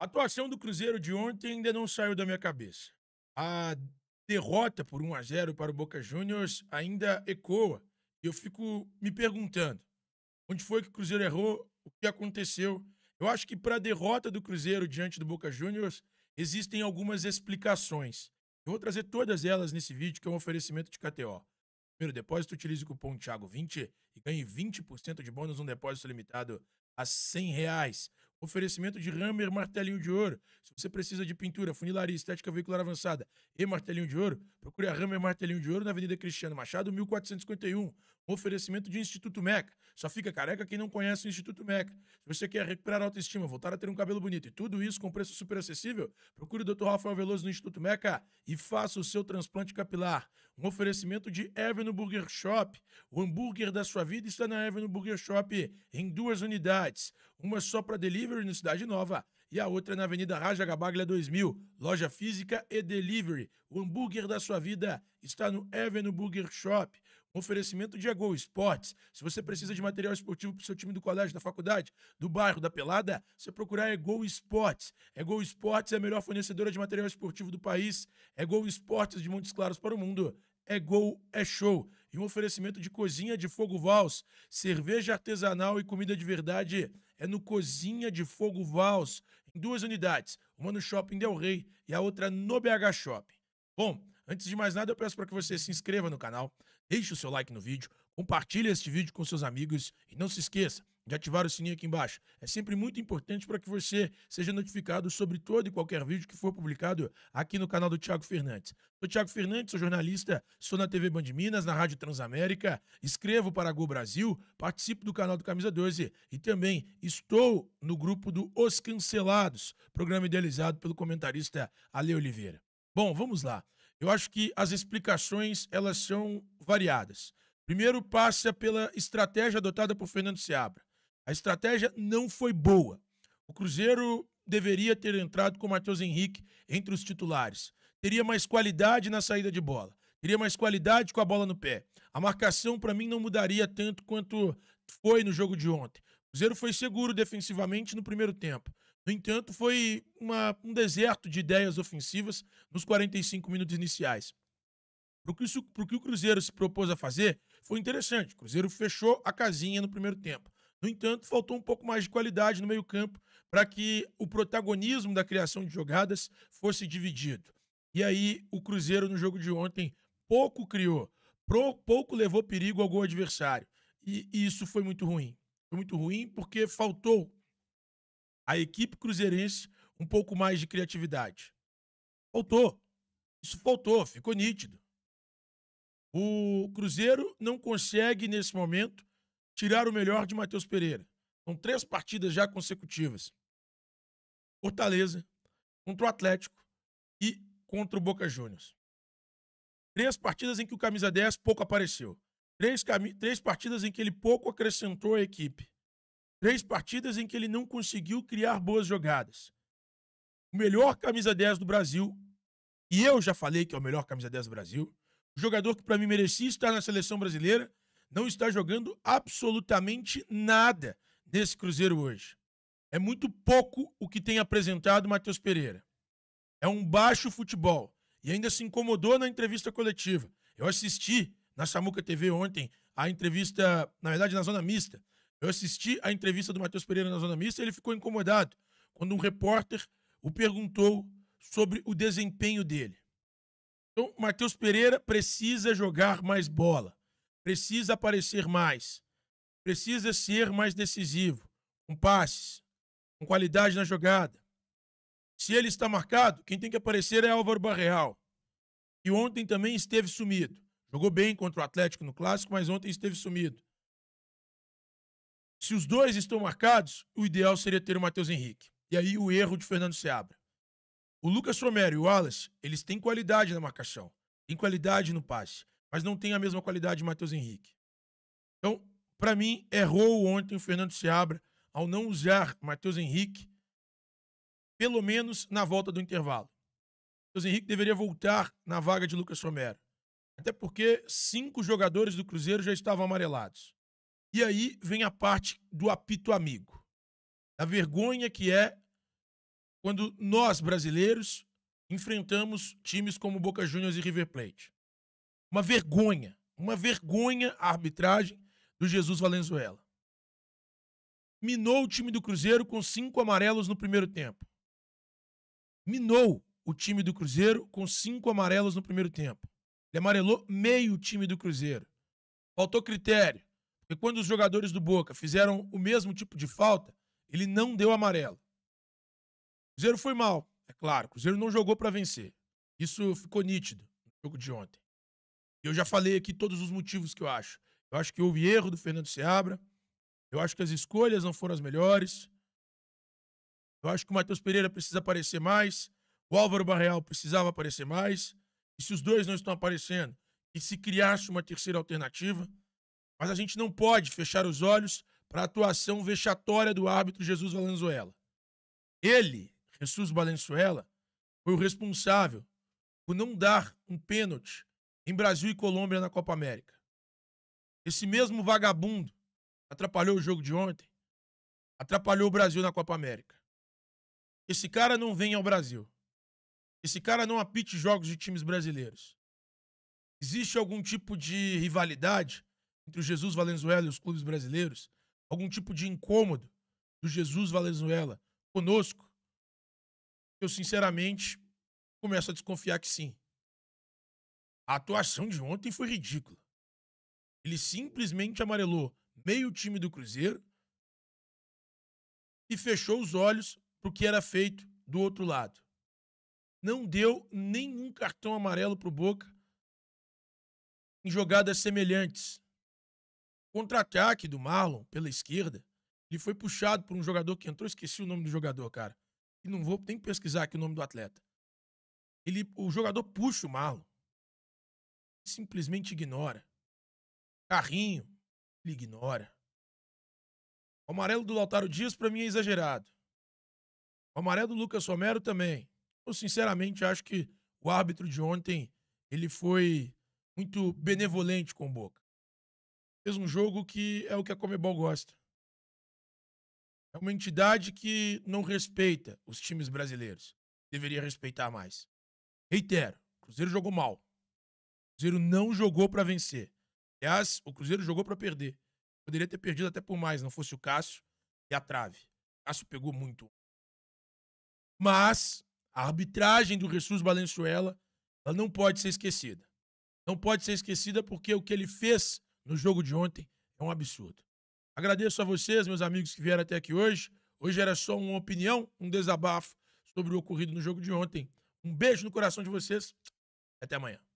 A atuação do Cruzeiro de ontem ainda não saiu da minha cabeça. A derrota por 1 a 0 para o Boca Juniors ainda ecoa. E eu fico me perguntando, onde foi que o Cruzeiro errou? O que aconteceu? Eu acho que para a derrota do Cruzeiro diante do Boca Juniors existem algumas explicações. Eu vou trazer todas elas nesse vídeo, que é um oferecimento de KTO. Primeiro depósito, utilize o cupom Thiago20 e ganhe 20% de bônus num depósito limitado a 100 reais. Oferecimento de Hammer Martelinho de Ouro. Se você precisa de pintura, funilaria, estética veicular avançada e martelinho de ouro, procure a Hammer Martelinho de Ouro na Avenida Cristiano Machado, 1451. Oferecimento de Instituto Meca. Só fica careca quem não conhece o Instituto Meca. Se você quer recuperar a autoestima, voltar a ter um cabelo bonito e tudo isso com preço super acessível, procure o Dr. Rafael Veloso no Instituto Meca e faça o seu transplante capilar. Um oferecimento de Avenue Burger Shop. O hambúrguer da sua vida está na Avenue Burger Shop em duas unidades. Uma só para delivery na Cidade Nova e a outra na Avenida Raja Gabaglia 2000, loja física e delivery. O hambúrguer da sua vida está no Avenue Burger Shop. Oferecimento de Agol Esportes. Se você precisa de material esportivo para o seu time do colégio, da faculdade, do bairro, da pelada, você procurar Egol Esportes. Egol Esportes é a melhor fornecedora de material esportivo do país. Egol Esportes de Montes Claros para o mundo. É gol, é show. E um oferecimento de cozinha de fogo vals, cerveja artesanal e comida de verdade é no Cozinha de Fogo Vals, em duas unidades, uma no Shopping Del Rey e a outra no BH Shopping. Bom, Antes de mais nada, eu peço para que você se inscreva no canal, deixe o seu like no vídeo, compartilhe este vídeo com seus amigos e não se esqueça de ativar o sininho aqui embaixo. É sempre muito importante para que você seja notificado sobre todo e qualquer vídeo que for publicado aqui no canal do Tiago Fernandes. Sou Tiago Fernandes, sou jornalista, sou na TV Band Minas, na Rádio Transamérica, escrevo para a Go Brasil, participo do canal do Camisa 12 e também estou no grupo do Os Cancelados, programa idealizado pelo comentarista Ale Oliveira. Bom, vamos lá. Eu acho que as explicações elas são variadas. Primeiro passa pela estratégia adotada por Fernando Seabra. A estratégia não foi boa. O Cruzeiro deveria ter entrado com o Matheus Henrique entre os titulares. Teria mais qualidade na saída de bola. Teria mais qualidade com a bola no pé. A marcação, para mim, não mudaria tanto quanto foi no jogo de ontem. O Cruzeiro foi seguro defensivamente no primeiro tempo. No entanto, foi uma, um deserto de ideias ofensivas nos 45 minutos iniciais. Para o que, que o Cruzeiro se propôs a fazer, foi interessante. O Cruzeiro fechou a casinha no primeiro tempo. No entanto, faltou um pouco mais de qualidade no meio-campo para que o protagonismo da criação de jogadas fosse dividido. E aí, o Cruzeiro, no jogo de ontem, pouco criou, pouco levou perigo ao gol adversário. E isso foi muito ruim. Foi muito ruim porque faltou a equipe cruzeirense um pouco mais de criatividade. Faltou. Isso faltou, ficou nítido. O Cruzeiro não consegue, nesse momento, tirar o melhor de Matheus Pereira. São três partidas já consecutivas. Fortaleza, contra o Atlético e contra o Boca Juniors. Três partidas em que o camisa 10 pouco apareceu. Três, três partidas em que ele pouco acrescentou a equipe. Três partidas em que ele não conseguiu criar boas jogadas. O melhor camisa 10 do Brasil, e eu já falei que é o melhor camisa 10 do Brasil, jogador que para mim merecia estar na seleção brasileira, não está jogando absolutamente nada nesse Cruzeiro hoje. É muito pouco o que tem apresentado Matheus Pereira. É um baixo futebol. E ainda se incomodou na entrevista coletiva. Eu assisti na Samuca TV ontem a entrevista, na verdade, na Zona Mista, eu assisti a entrevista do Matheus Pereira na Zona Mista e ele ficou incomodado quando um repórter o perguntou sobre o desempenho dele. Então, Matheus Pereira precisa jogar mais bola, precisa aparecer mais, precisa ser mais decisivo, com passes, com qualidade na jogada. Se ele está marcado, quem tem que aparecer é Álvaro Barreal, que ontem também esteve sumido. Jogou bem contra o Atlético no Clássico, mas ontem esteve sumido. Se os dois estão marcados, o ideal seria ter o Matheus Henrique. E aí o erro de Fernando Seabra. O Lucas Romero e o Wallace, eles têm qualidade na marcação, têm qualidade no passe, mas não têm a mesma qualidade de Matheus Henrique. Então, para mim, errou ontem o Fernando Seabra ao não usar Matheus Henrique, pelo menos na volta do intervalo. Matheus Henrique deveria voltar na vaga de Lucas Romero. Até porque cinco jogadores do Cruzeiro já estavam amarelados. E aí vem a parte do apito amigo. A vergonha que é quando nós, brasileiros, enfrentamos times como Boca Juniors e River Plate. Uma vergonha, uma vergonha a arbitragem do Jesus Valenzuela. Minou o time do Cruzeiro com cinco amarelos no primeiro tempo. Minou o time do Cruzeiro com cinco amarelos no primeiro tempo. Ele amarelou meio time do Cruzeiro. Faltou critério. E quando os jogadores do Boca fizeram o mesmo tipo de falta, ele não deu amarelo. O Cruzeiro foi mal, é claro. O Cruzeiro não jogou para vencer. Isso ficou nítido no jogo de ontem. Eu já falei aqui todos os motivos que eu acho. Eu acho que houve erro do Fernando Seabra. Eu acho que as escolhas não foram as melhores. Eu acho que o Matheus Pereira precisa aparecer mais. O Álvaro Barreal precisava aparecer mais. E se os dois não estão aparecendo, e se criasse uma terceira alternativa, mas a gente não pode fechar os olhos para a atuação vexatória do árbitro Jesus Valenzuela. Ele, Jesus Valenzuela, foi o responsável por não dar um pênalti em Brasil e Colômbia na Copa América. Esse mesmo vagabundo atrapalhou o jogo de ontem, atrapalhou o Brasil na Copa América. Esse cara não vem ao Brasil. Esse cara não apite jogos de times brasileiros. Existe algum tipo de rivalidade entre o Jesus Valenzuela e os clubes brasileiros? Algum tipo de incômodo do Jesus Valenzuela conosco? Eu, sinceramente, começo a desconfiar que sim. A atuação de ontem foi ridícula. Ele simplesmente amarelou meio time do Cruzeiro e fechou os olhos para o que era feito do outro lado. Não deu nenhum cartão amarelo para o Boca em jogadas semelhantes. Contra-ataque do Marlon pela esquerda. Ele foi puxado por um jogador que entrou, esqueci o nome do jogador, cara. E não vou nem pesquisar aqui o nome do atleta. Ele, o jogador puxa o Marlon. Simplesmente ignora. Carrinho, ele ignora. O amarelo do Lautaro Dias, para mim, é exagerado. O amarelo do Lucas Romero também. Eu, sinceramente, acho que o árbitro de ontem ele foi muito benevolente com o Boca fez um jogo que é o que a Comebol gosta. É uma entidade que não respeita os times brasileiros. Deveria respeitar mais. Reitero, o Cruzeiro jogou mal. O Cruzeiro não jogou para vencer. Aliás, o Cruzeiro jogou para perder. Poderia ter perdido até por mais, não fosse o Cássio e a trave. O Cássio pegou muito. Mas a arbitragem do Jesus Valenzuela ela não pode ser esquecida. Não pode ser esquecida porque o que ele fez no jogo de ontem é um absurdo. Agradeço a vocês, meus amigos que vieram até aqui hoje. Hoje era só uma opinião, um desabafo sobre o ocorrido no jogo de ontem. Um beijo no coração de vocês. Até amanhã.